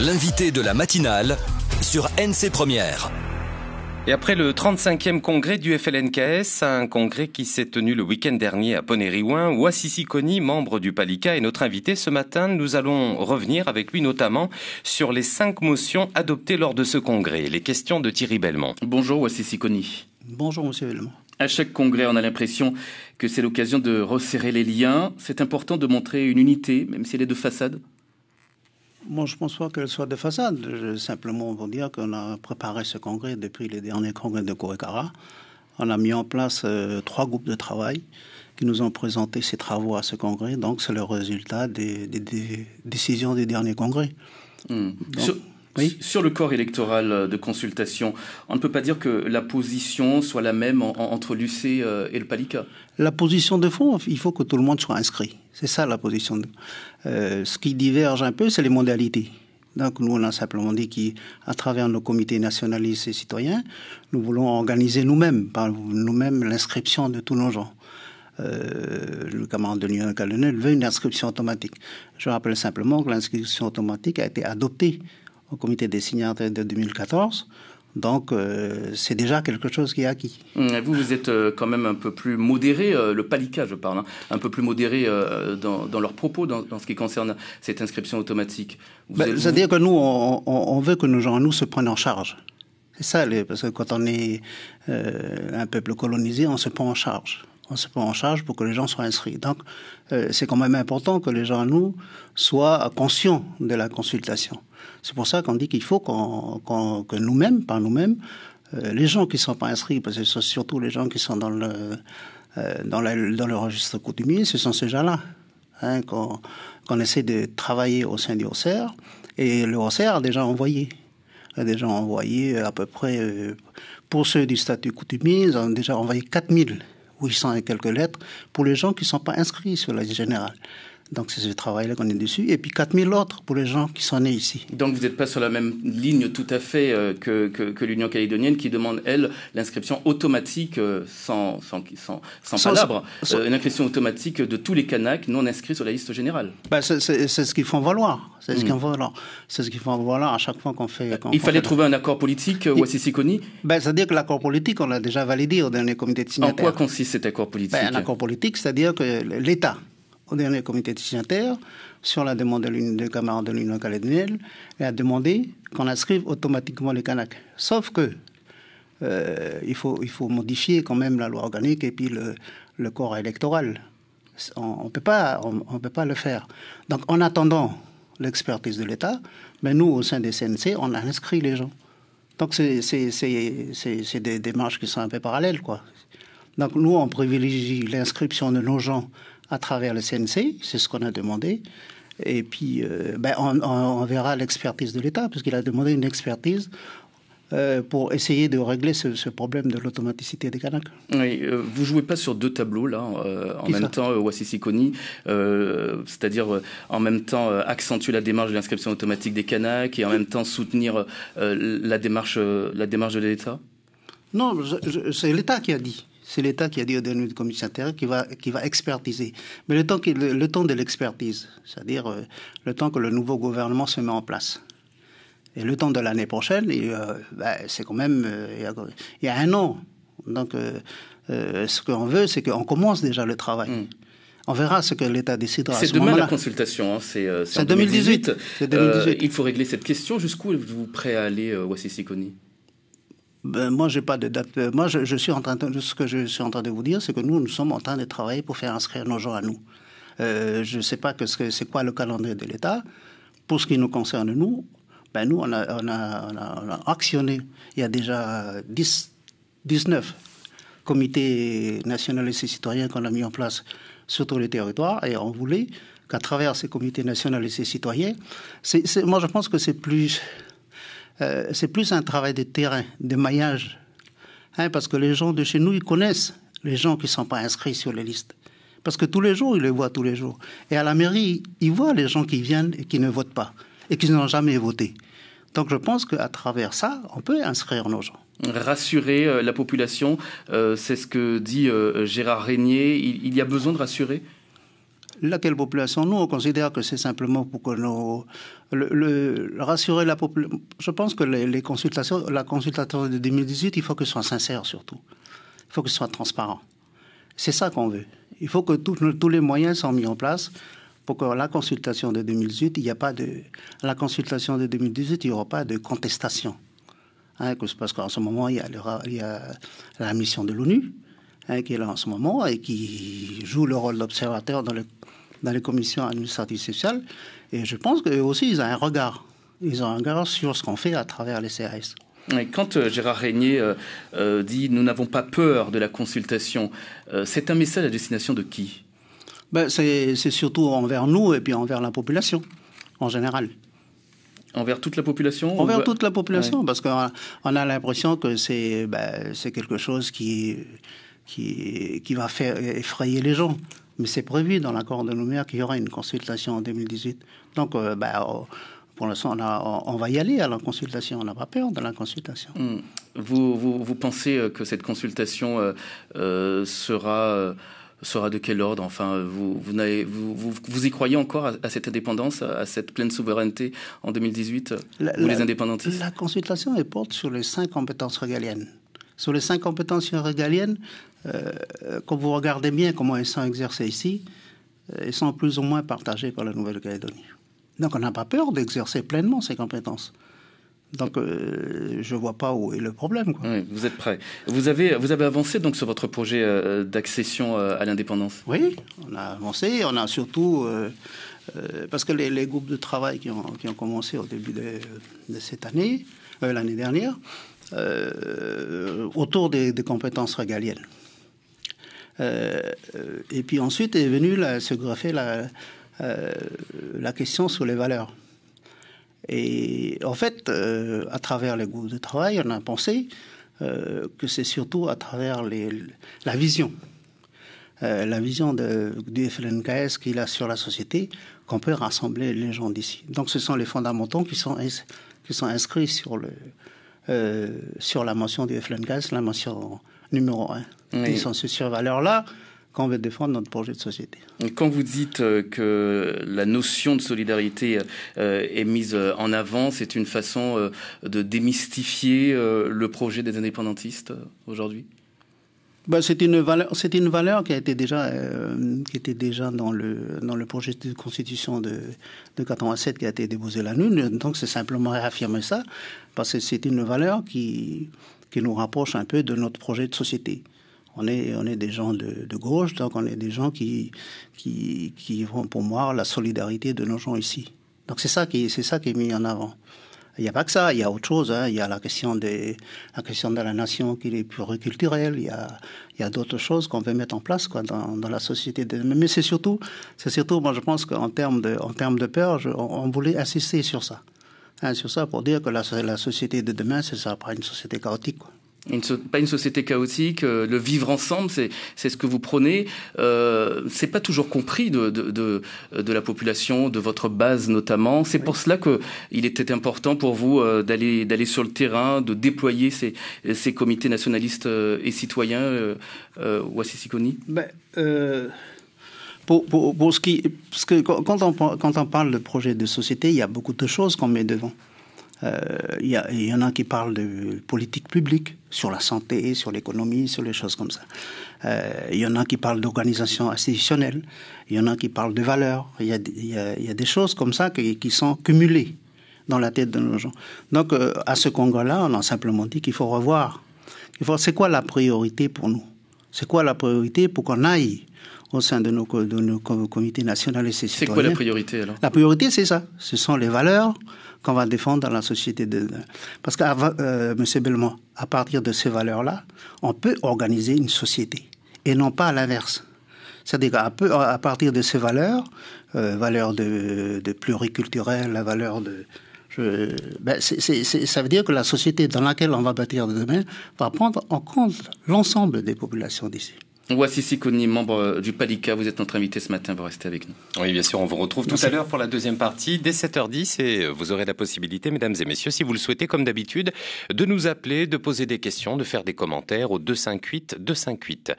l'invité de la matinale sur NC Première. Et après le 35e congrès du FLNKS, un congrès qui s'est tenu le week-end dernier à Ponéryouin, où Ouassissi membre du Palika, est notre invité ce matin. Nous allons revenir avec lui notamment sur les cinq motions adoptées lors de ce congrès. Les questions de Thierry Belmont. Bonjour Ouassissi Kony. Bonjour Monsieur Belmont. À chaque congrès, on a l'impression que c'est l'occasion de resserrer les liens. C'est important de montrer une unité, même si elle est de façade. Moi, je ne pense pas qu'elle soit de façade. Je, simplement vous dire qu'on a préparé ce congrès depuis le dernier congrès de Korekara. On a mis en place euh, trois groupes de travail qui nous ont présenté ces travaux à ce congrès. Donc, c'est le résultat des, décisions des derniers congrès. Hmm. Sur le corps électoral euh, de consultation, on ne peut pas dire que la position soit la même entre l'UC euh, et le Palika La position de fond, il faut que tout le monde soit inscrit. C'est ça la position. Euh, ce qui diverge un peu, c'est les modalités. Donc nous, on a simplement dit qu'à travers nos comités nationalistes et citoyens, nous voulons organiser nous-mêmes, par nous-mêmes, l'inscription de tous nos gens. le commandant de l'Union colonel veut une inscription automatique. Je rappelle simplement que l'inscription automatique a été adoptée au comité des signataires de 2014. Donc euh, c'est déjà quelque chose qui est acquis. Mmh, vous, vous êtes euh, quand même un peu plus modéré, euh, le PALICA je parle, hein, un peu plus modéré dans, dans, leurs propos dans, dans, ce qui concerne cette inscription automatique. Ben, c'est-à-dire que nous, on, on, veut que nos gens, nous, se prennent en charge. C'est ça, parce que quand on est un peuple colonisé, on se prend en charge. On se prend en charge pour que les gens soient inscrits. Donc c'est quand même important que les gens, nous, soient conscients de la consultation. C'est pour ça qu'on dit qu'il faut qu'on, que nous-mêmes, par nous-mêmes, euh, les gens qui ne sont pas inscrits, parce que ce sont surtout les gens qui sont dans le, euh, dans, le registre coutumier, ce sont ces gens-là hein, qu'on, qu'on essaie de travailler au sein du Auxerre. Et le Auxerre a déjà envoyé. A déjà envoyé à peu près, euh, pour ceux du statut coutumier, ils ont déjà envoyé 4000, 800 et quelques lettres, pour les gens qui ne sont pas inscrits sur la liste générale. Donc c'est ce travail-là qu'on est dessus. Et puis 4000 autres pour les gens qui sont nés ici. Donc vous n'êtes pas sur la même ligne tout à fait euh, que, l'Union calédonienne qui demande, elle, l'inscription automatique, euh, sans, sans, sans, sans, palabre, euh, une inscription automatique de tous les Kanaks non inscrits sur la liste générale. Ben, c'est ce qu'ils font valoir. C'est ce hmm. qu'ils font valoir. C'est ce qu'ils font valoir à chaque fois qu'on fait... Il fallait trouver un accord politique ou Sissikoni ben, C'est-à-dire que l'accord politique, on l'a déjà validé au dernier comité de signataires. En quoi consiste cet accord ben, politique Un accord politique, c'est-à-dire que l'État au dernier comité décisionnaire sur la demande de l'Union des camarades de l'Union calédonienne, et a demandé qu'on inscrive automatiquement les Kanaks. Sauf que euh, il, faut, il faut modifier quand même la loi organique et puis le, corps électoral. On ne peut, pas, on, peut pas le faire. Donc en attendant l'expertise de l'État, mais ben nous, au sein des CNC, on inscrit les gens. Donc c'est des démarches qui sont un peu parallèles. quoi. Donc nous, on privilégie l'inscription de nos gens à travers le CNC, c'est ce qu'on a demandé. Et puis, euh, ben, on, verra l'expertise de l'État, puisqu'il a demandé une expertise euh, pour essayer de régler ce, problème de l'automaticité des Kanaks. Oui, ne euh, vous jouez pas sur deux tableaux là, en, même temps, Wassisi c'est-à-dire en même temps accentuer la démarche de l'inscription automatique des Kanaks et en même temps soutenir la démarche de l'État. Non, c'est l'État qui a dit. C'est l'État qui a dit au dernier commissaire qui va, qui va expertiser. Mais le temps, le, le temps de l'expertise, c'est-à-dire euh, le temps que le nouveau gouvernement se met en place. Et le temps de l'année prochaine, euh, ben, c'est quand même euh, il y, a un an. Donc, ce qu'on veut, c'est qu'on commence déjà le travail. Mm. On verra ce que l'État décidera. C'est ce demain la consultation, hein, c'est 2018. 2018. il faut régler cette question. Jusqu'où êtes-vous prêt à aller, Wassisi Kony ben, moi, j'ai pas de date. Euh, moi, je, suis en train de, ce que je suis en train de vous dire, c'est que nous, nous sommes en train de travailler pour faire inscrire nos gens à nous. Euh, je ne sais pas que c'est quoi le calendrier de l'État. Pour ce qui nous concerne, nous, ben nous, on a, on, a, actionné, il y a déjà 19 comités nationalistes et citoyens qu'on a mis en place sur tous les territoires et on voulait qu'à travers ces comités nationaux et citoyens, c'est moi je pense que c'est plus euh, c'est plus un travail de terrain, de maillage. Hein, parce que les gens de chez nous, ils connaissent les gens qui ne sont pas inscrits sur les listes. Parce que tous les jours, ils les voient tous les jours. Et à la mairie, ils voient les gens qui viennent et qui ne votent pas, et qui n'ont jamais voté. Donc je pense qu'à travers ça, on peut inscrire nos gens rassurer euh, la population. Euh, c'est ce que dit Gérard Régnier. il, y a besoin de rassurer laquelle population Nous, on considère que c'est simplement pour que nous rassurer la population. Je pense que les, consultations, la consultation de 2018, il faut que ce soit sincère surtout. Il faut que ce soit transparent. C'est ça qu'on veut. Il faut que tous les moyens soient mis en place pour que la consultation de 2018, il n'y a pas de la consultation de 2018, il n'y aura pas de contestation. Hein, parce qu'en ce moment, il y a, il y a la mission de l'ONU Hein, qui est là en ce moment et qui joue le rôle d'observateur dans, le, dans les commissions administratives sociales. Et je pense qu'eux aussi, ils ont un regard. Ils ont un regard sur ce qu'on fait à travers les CRS. quand euh, Gérard Régnier euh, euh, dit Nous n'avons pas peur de la consultation, c'est un message à destination de qui ben, C'est surtout envers nous et puis envers la population, en général. Envers toute la population Envers toute la population, parce qu'on a, a l'impression que c'est ben, c'est quelque chose qui qui, qui va faire effrayer les gens. Mais c'est prévu dans l'accord de Nouméa qu'il y aura une consultation en 2018. Donc, euh, bah, oh, pour l'instant, on, va y aller à la consultation. On n'a pas peur de la consultation. Hmm. Vous, pensez euh, que cette consultation euh, sera, de quel ordre Enfin, vous, y croyez encore à, cette indépendance, à cette pleine souveraineté en 2018 la, les indépendantistes La consultation est porte sur les cinq compétences régaliennes. Sur les cinq compétences régaliennes, quand euh, euh, vous regardez bien comment elles sont exercées ici, euh, elles sont plus ou moins partagées par la Nouvelle-Calédonie. Donc on n'a pas peur d'exercer pleinement ces compétences. Donc, je ne vois pas où est le problème. vous êtes prêt. Vous avez, vous avez avancé donc sur votre projet d'accession à l'indépendance Oui, on a avancé. On a surtout. parce que les, groupes de travail qui ont, commencé au début de, de cette année, l'année dernière, euh, autour des, compétences régaliennes. Euh, et puis ensuite est venue se greffer la, euh, la question sur les valeurs. Et en fait, à travers les groupes de travail, on a pensé que c'est surtout à travers les, la vision, la vision de, du FLNKS qu'il a sur la société, qu'on peut rassembler les gens d'ici. Donc ce sont les fondamentaux qui sont, qui sont inscrits sur le, euh, sur la mention du Gas, la mention numéro 1, oui. sont sur valeur là quand on veut défendre notre projet de société. Quand vous dites euh, que la notion de solidarité euh, est mise en avant, c'est une façon de démystifier le projet des indépendantistes aujourd'hui bah, c'est une valeur, c'est une valeur qui a été déjà, euh, qui était déjà dans le dans le projet de constitution de de 87 qui a été déposé la nuit. Donc c'est simplement réaffirmer ça parce que c'est une valeur qui qui nous rapproche un peu de notre projet de société. On est, on est des gens de, de, gauche, donc on est des gens qui, qui, qui vont moi la solidarité de nos gens ici. Donc c'est ça qui, c'est ça qui est mis en avant. Il n'y a pas que ça, il y a autre chose. Hein. Il y a la question, des, la question de la nation qui est pluriculturelle. Il y a, il y a d'autres choses qu'on veut mettre en place quoi, dans, dans la société. De... Mais c'est surtout, c'est surtout, moi je pense qu'en termes de, en termes de peur, je, on, voulait insister sur ça. Hein, sur ça pour dire que la, la société de demain, c'est sera pas une société chaotique une, pas une société chaotique. Euh, le vivre ensemble, c'est ce que vous prenez. Euh, c'est pas toujours compris de, de, de, la population, de votre base notamment. C'est pour cela que il était important pour vous euh, d'aller d'aller sur le terrain, de déployer ces, ces comités nationalistes euh, et citoyens euh, ben, ou pour, pour, ce qui, que quand on, quand on parle de projet de société, il y a beaucoup de choses qu'on met devant. Euh, il y, y, en a qui parlent de politique publique sur la santé, sur l'économie, sur les choses comme ça. Euh, il y en a qui parlent d'organisation institutionnelle. Il y en a qui parlent de valeurs. Il y, y a, des choses comme ça qui, qui, sont cumulées dans la tête de nos gens. Donc, euh, à ce congrès-là, on a simplement dit qu'il faut revoir. C'est quoi la priorité pour nous c'est quoi la priorité pour qu'on aille au sein de nos, de nos comités nationaux et citoyens. C'est quoi la priorité alors La priorité, c'est ça. Ce sont les valeurs qu'on va défendre dans la société. De... Parce que, euh, M. Belmont, à partir de ces valeurs-là, on peut organiser une société et non pas à l'inverse. C'est-à-dire qu'à partir de ces valeurs, euh, valeurs de, de pluriculturel, la valeur de, ben, ça veut dire que la société dans laquelle on va bâtir demain va prendre en compte l'ensemble des populations d'ici. Voici Sikoni, membre euh, du Palika, Vous êtes notre invité ce matin, vous restez avec nous. Oui, bien sûr, on vous retrouve tout à l'heure pour la deuxième partie, dès 7h10. Et vous aurez la possibilité, mesdames et messieurs, si vous le souhaitez, comme d'habitude, de nous appeler, de poser des questions, de faire des commentaires au 258-258.